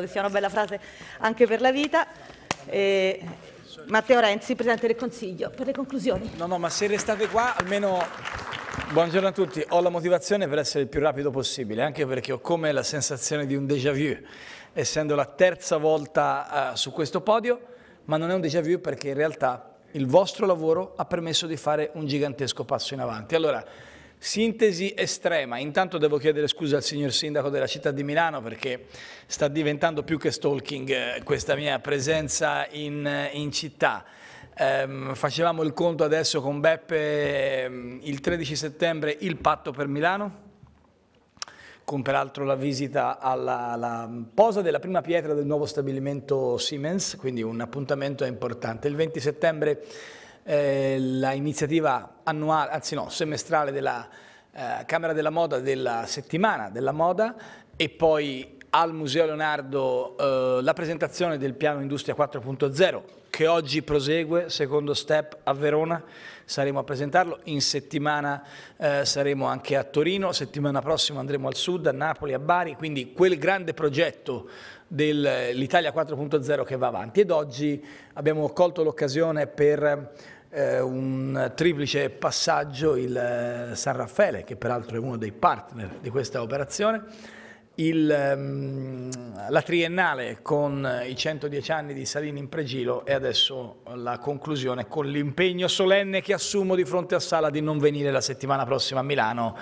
che sia una bella frase anche per la vita. Eh, Matteo Renzi, Presidente del Consiglio, per le conclusioni. No, no, ma se restate qua almeno... Buongiorno a tutti, ho la motivazione per essere il più rapido possibile, anche perché ho come la sensazione di un déjà vu, essendo la terza volta uh, su questo podio, ma non è un déjà vu perché in realtà il vostro lavoro ha permesso di fare un gigantesco passo in avanti. Allora, Sintesi estrema. Intanto devo chiedere scusa al signor Sindaco della città di Milano perché sta diventando più che stalking eh, questa mia presenza in, eh, in città. Um, facevamo il conto adesso con Beppe um, il 13 settembre il patto per Milano con peraltro la visita alla, alla, posa della prima pietra del nuovo stabilimento Siemens, quindi un appuntamento importante. Il 20 settembre eh, la iniziativa annuale, anzi no, semestrale della eh, Camera della Moda della settimana della moda e poi al Museo Leonardo eh, la presentazione del piano Industria 4.0 che oggi prosegue, secondo step a Verona, saremo a presentarlo, in settimana eh, saremo anche a Torino, settimana prossima andremo al sud, a Napoli, a Bari, quindi quel grande progetto dell'Italia eh, 4.0 che va avanti ed oggi abbiamo colto l'occasione per eh, un triplice passaggio il eh, San Raffaele, che peraltro è uno dei partner di questa operazione, il, ehm, la triennale con i 110 anni di Salini in pregilo e adesso la conclusione con l'impegno solenne che assumo di fronte a Sala di non venire la settimana prossima a Milano,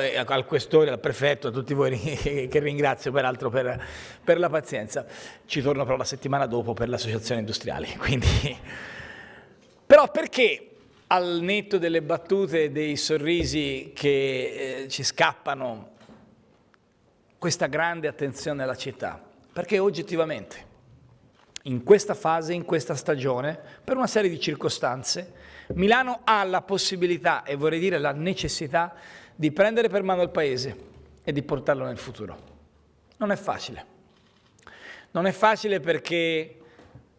eh, al questore, al prefetto, a tutti voi che ringrazio peraltro per, per la pazienza. Ci torno però la settimana dopo per l'associazione associazioni industriali, quindi... Però perché al netto delle battute e dei sorrisi che eh, ci scappano, questa grande attenzione alla città? Perché oggettivamente, in questa fase, in questa stagione, per una serie di circostanze, Milano ha la possibilità e vorrei dire la necessità di prendere per mano il paese e di portarlo nel futuro. Non è facile. Non è facile perché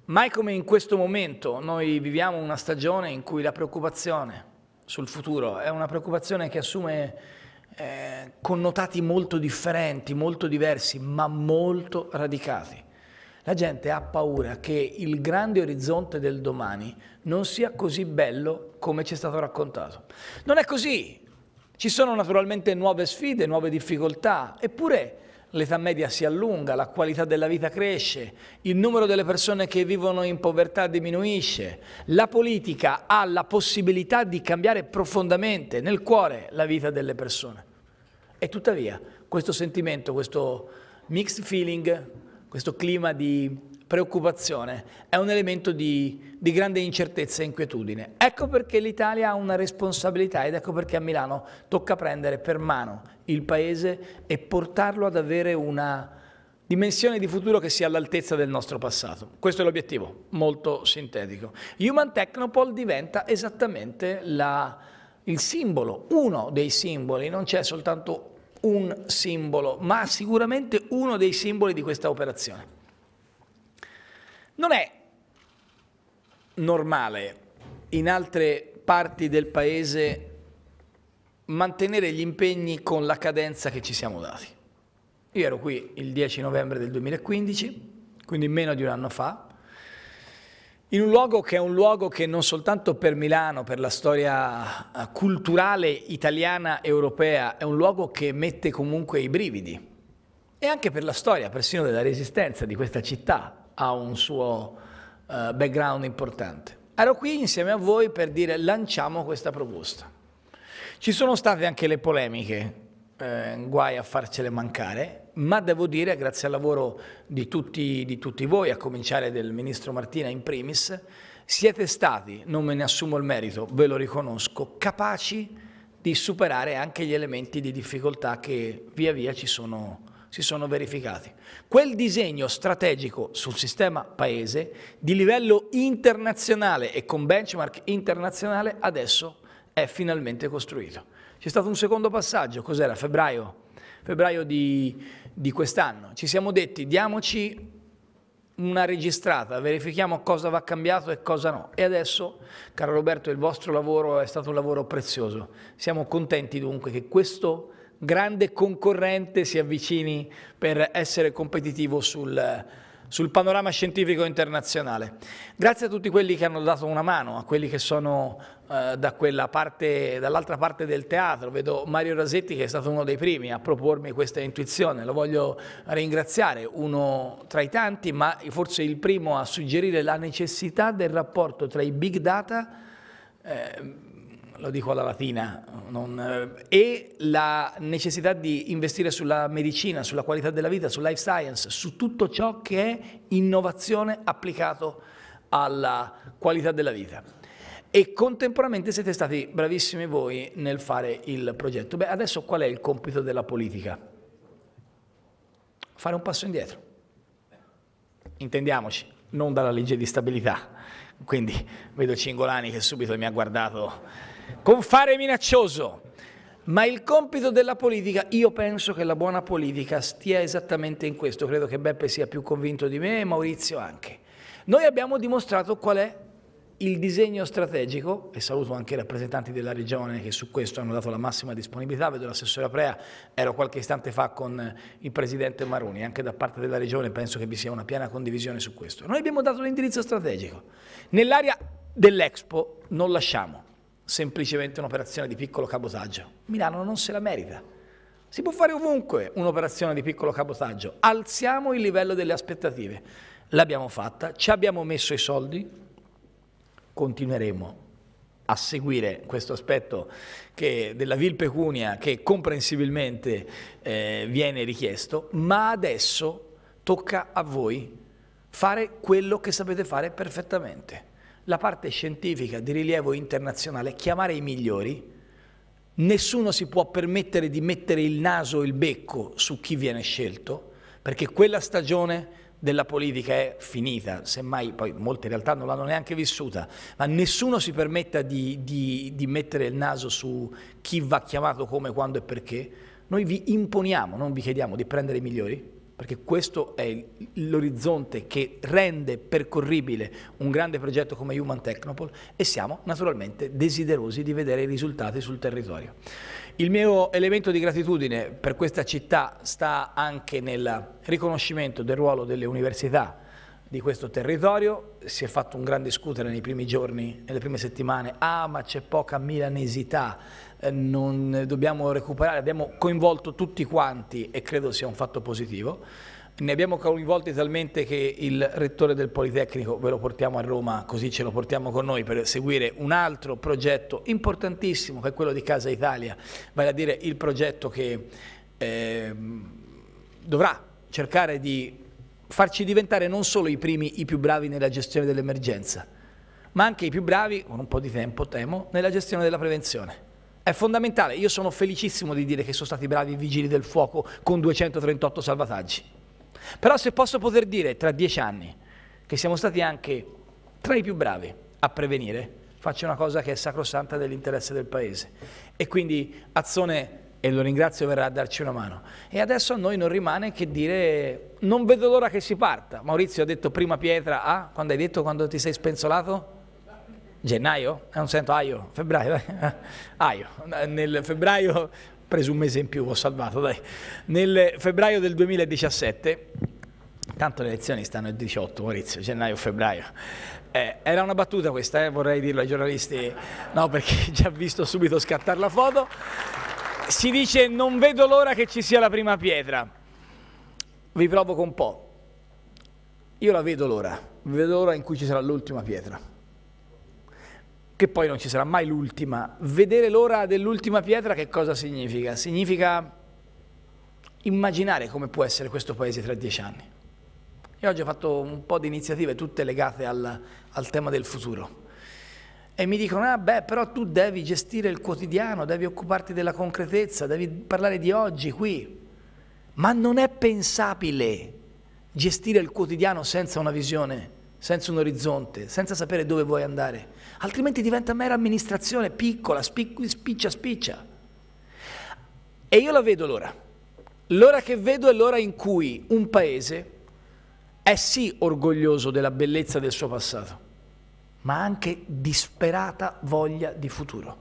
Mai come in questo momento noi viviamo una stagione in cui la preoccupazione sul futuro è una preoccupazione che assume eh, connotati molto differenti, molto diversi, ma molto radicati. La gente ha paura che il grande orizzonte del domani non sia così bello come ci è stato raccontato. Non è così. Ci sono naturalmente nuove sfide, nuove difficoltà, eppure l'età media si allunga, la qualità della vita cresce, il numero delle persone che vivono in povertà diminuisce, la politica ha la possibilità di cambiare profondamente nel cuore la vita delle persone. E tuttavia questo sentimento, questo mixed feeling, questo clima di preoccupazione, è un elemento di, di grande incertezza e inquietudine. Ecco perché l'Italia ha una responsabilità ed ecco perché a Milano tocca prendere per mano il Paese e portarlo ad avere una dimensione di futuro che sia all'altezza del nostro passato. Questo è l'obiettivo, molto sintetico. Human Technopole diventa esattamente la, il simbolo, uno dei simboli, non c'è soltanto un simbolo, ma sicuramente uno dei simboli di questa operazione. Non è normale in altre parti del paese mantenere gli impegni con la cadenza che ci siamo dati. Io ero qui il 10 novembre del 2015, quindi meno di un anno fa, in un luogo che è un luogo che non soltanto per Milano, per la storia eh, culturale italiana europea, è un luogo che mette comunque i brividi. E anche per la storia, persino della resistenza di questa città, ha un suo uh, background importante. Ero qui insieme a voi per dire lanciamo questa proposta. Ci sono state anche le polemiche, eh, guai a farcele mancare, ma devo dire, grazie al lavoro di tutti, di tutti voi, a cominciare del Ministro Martina in primis, siete stati, non me ne assumo il merito, ve lo riconosco, capaci di superare anche gli elementi di difficoltà che via via ci sono, si sono verificati. Quel disegno strategico sul sistema paese di livello internazionale e con benchmark internazionale adesso è finalmente costruito. C'è stato un secondo passaggio, cos'era? Febbraio, febbraio di, di quest'anno. Ci siamo detti diamoci una registrata, verifichiamo cosa va cambiato e cosa no. E adesso, caro Roberto, il vostro lavoro è stato un lavoro prezioso. Siamo contenti dunque che questo grande concorrente si avvicini per essere competitivo sul, sul panorama scientifico internazionale. Grazie a tutti quelli che hanno dato una mano, a quelli che sono eh, da dall'altra parte del teatro, vedo Mario Rasetti che è stato uno dei primi a propormi questa intuizione, lo voglio ringraziare, uno tra i tanti, ma forse il primo a suggerire la necessità del rapporto tra i big data eh, lo dico alla latina, non, eh, e la necessità di investire sulla medicina, sulla qualità della vita, sul life science, su tutto ciò che è innovazione applicato alla qualità della vita. E contemporaneamente siete stati bravissimi voi nel fare il progetto. Beh, adesso qual è il compito della politica? Fare un passo indietro. Intendiamoci, non dalla legge di stabilità. Quindi vedo Cingolani che subito mi ha guardato con fare minaccioso. Ma il compito della politica, io penso che la buona politica stia esattamente in questo, credo che Beppe sia più convinto di me e Maurizio anche. Noi abbiamo dimostrato qual è il disegno strategico, e saluto anche i rappresentanti della Regione che su questo hanno dato la massima disponibilità, vedo l'assessore Aprea, ero qualche istante fa con il Presidente Maroni, anche da parte della Regione penso che vi sia una piena condivisione su questo. Noi abbiamo dato l'indirizzo strategico, nell'area dell'Expo non lasciamo, semplicemente un'operazione di piccolo cabotaggio. Milano non se la merita. Si può fare ovunque un'operazione di piccolo cabotaggio. Alziamo il livello delle aspettative. L'abbiamo fatta, ci abbiamo messo i soldi, continueremo a seguire questo aspetto che, della vil pecunia che comprensibilmente eh, viene richiesto, ma adesso tocca a voi fare quello che sapete fare perfettamente la parte scientifica di rilievo internazionale, chiamare i migliori, nessuno si può permettere di mettere il naso e il becco su chi viene scelto, perché quella stagione della politica è finita, semmai poi molte in realtà non l'hanno neanche vissuta, ma nessuno si permetta di, di, di, mettere il naso su chi va chiamato come, quando e perché. Noi vi imponiamo, non vi chiediamo di prendere i migliori, perché questo è l'orizzonte che rende percorribile un grande progetto come Human Technopole e siamo naturalmente desiderosi di vedere i risultati sul territorio. Il mio elemento di gratitudine per questa città sta anche nel riconoscimento del ruolo delle università di questo territorio, si è fatto un gran discutere nei primi giorni, nelle prime settimane, ah ma c'è poca milanesità, eh, non dobbiamo recuperare, abbiamo coinvolto tutti quanti e credo sia un fatto positivo, ne abbiamo coinvolti talmente che il rettore del Politecnico ve lo portiamo a Roma, così ce lo portiamo con noi per seguire un altro progetto importantissimo che è quello di Casa Italia, vale a dire il progetto che eh, dovrà cercare di farci diventare non solo i primi, i più bravi nella gestione dell'emergenza, ma anche i più bravi, con un po' di tempo temo, nella gestione della prevenzione. È fondamentale, io sono felicissimo di dire che sono stati bravi i vigili del fuoco con 238 salvataggi. Però se posso poter dire tra dieci anni che siamo stati anche tra i più bravi a prevenire, faccio una cosa che è sacrosanta dell'interesse del Paese. E quindi azione e lo ringrazio verrà a darci una mano. E adesso a noi non rimane che dire non vedo l'ora che si parta. Maurizio ha detto prima pietra ah, quando hai detto quando ti sei spenzolato? Gennaio? Eh, non sento aio, febbraio, dai. aio. Nel febbraio, preso un mese in più, ho salvato, dai. Nel febbraio del 2017, tanto le elezioni stanno il 18, Maurizio, gennaio, febbraio. Eh, era una battuta questa, eh, vorrei dirlo ai giornalisti, no perché già visto subito scattare la foto si dice non vedo l'ora che ci sia la prima pietra. Vi provoco un po'. Io la vedo l'ora, vedo l'ora in cui ci sarà l'ultima pietra. Che poi non ci sarà mai l'ultima. Vedere l'ora dell'ultima pietra che cosa significa? Significa immaginare come può essere questo paese tra dieci anni. Io oggi ho fatto un po' di iniziative tutte legate al, al tema del futuro e mi dicono, ah beh, però tu devi gestire il quotidiano, devi occuparti della concretezza, devi parlare di oggi qui. Ma non è pensabile gestire il quotidiano senza una visione, senza un orizzonte, senza sapere dove vuoi andare, altrimenti diventa mera amministrazione, piccola, spic- spiccia spiccia. E io la vedo l'ora. L'ora che vedo è l'ora in cui un paese è sì orgoglioso della bellezza del suo passato, ma anche disperata voglia di futuro,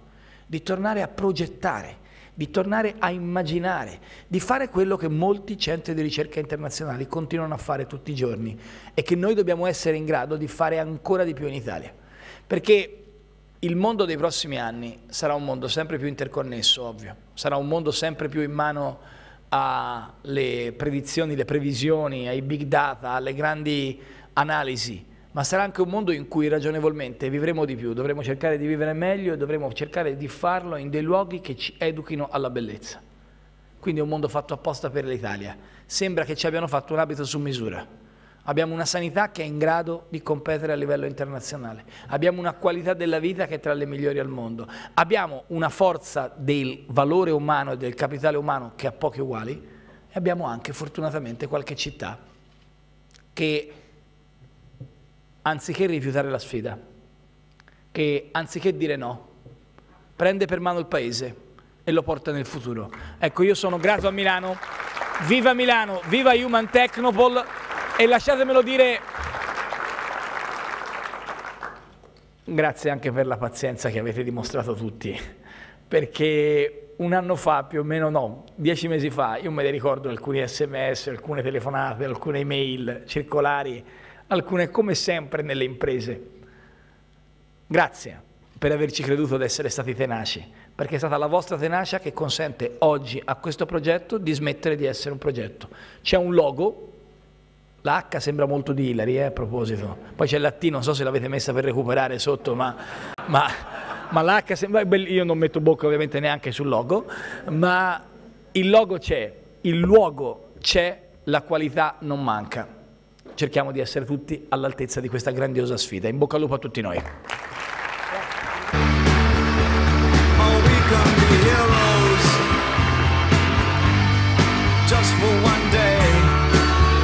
di tornare a progettare, di tornare a immaginare, di fare quello che molti centri di ricerca internazionali continuano a fare tutti i giorni e che noi dobbiamo essere in grado di fare ancora di più in Italia. Perché il mondo dei prossimi anni sarà un mondo sempre più interconnesso, ovvio, sarà un mondo sempre più in mano alle predizioni, alle previsioni, ai big data, alle grandi analisi ma sarà anche un mondo in cui ragionevolmente vivremo di più, dovremo cercare di vivere meglio e dovremo cercare di farlo in dei luoghi che ci educhino alla bellezza. Quindi è un mondo fatto apposta per l'Italia. Sembra che ci abbiano fatto un abito su misura. Abbiamo una sanità che è in grado di competere a livello internazionale. Abbiamo una qualità della vita che è tra le migliori al mondo. Abbiamo una forza del valore umano e del capitale umano che ha pochi uguali. E abbiamo anche fortunatamente qualche città che anziché rifiutare la sfida, che anziché dire no, prende per mano il Paese e lo porta nel futuro. Ecco, io sono grato a Milano, viva Milano, viva Human Technopol e lasciatemelo dire... Grazie anche per la pazienza che avete dimostrato tutti, perché un anno fa, più o meno no, dieci mesi fa, io me ne ricordo alcuni sms, alcune telefonate, alcune email circolari alcune come sempre nelle imprese. Grazie per averci creduto ad essere stati tenaci, perché è stata la vostra tenacia che consente oggi a questo progetto di smettere di essere un progetto. C'è un logo, la H sembra molto di Hillary eh, a proposito, poi c'è la T, non so se l'avete messa per recuperare sotto, ma, ma, ma la H sembra, io non metto bocca ovviamente neanche sul logo, ma il logo c'è, il luogo c'è, la qualità non manca cerchiamo di essere tutti all'altezza di questa grandiosa sfida. In bocca al lupo a tutti noi.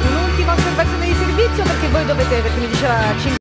Un'ultima osservazione di servizio perché voi dovete, perché mi diceva